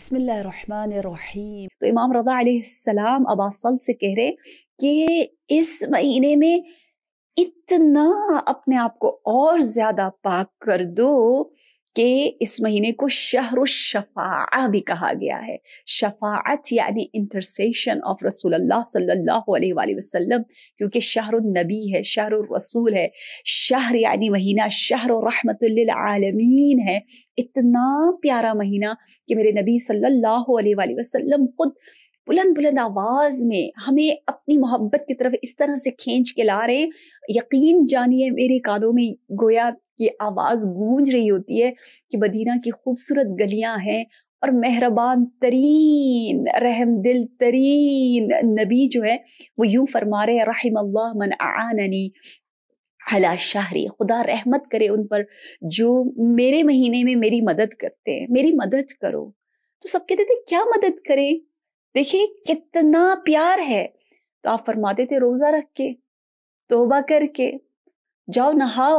بسم الله الرحمن الرحيم تو امام رضا علیہ السلام اب آسلط سے کہہ رہے کہ اس مہینے میں اتنا اپنے آپ کو اور زیادہ پاک کر دو کہ اس مہینے کو شہر رشفا بھی کہا گیا ہے شفاعت یعنی انٹرسیشن آف رسول اللہ صلی اللہ علیہ وآلہ وسلم کیونکہ شہر النبی ہے شہر الرسول ہے شہر یعنی مہینہ شہر رحمت للعالمین ہے اتنا پیارا مہینہ کہ میرے نبی صلی اللہ علیہ وآلہ وسلم خود بلند بلند آواز میں ہمیں اپنی محبت کی طرف اس طرح سے کھینچ کے لا رہے ہیں یقین جانیے میرے کانوں میں گویا کی آواز گونج رہی ہوتی ہے کہ مدینہ کی خوبصورت گلیاں ہیں اور مہربان ترین رحم دل ترین نبی جو ہے وہ یوں فرما رہے رحم اللہ من اعاننی حلا شاہری خدا رحمت کرے ان پر جو میرے مہینے میں میری مدد کرتے ہیں میری مدد کرو تو سب کہتے تھے کیا مدد کریں دیکھیے کتنا پیار ہے تو آپ فرما دیتے روزہ رکھ کے توبہ کر کے جاؤ نہاؤ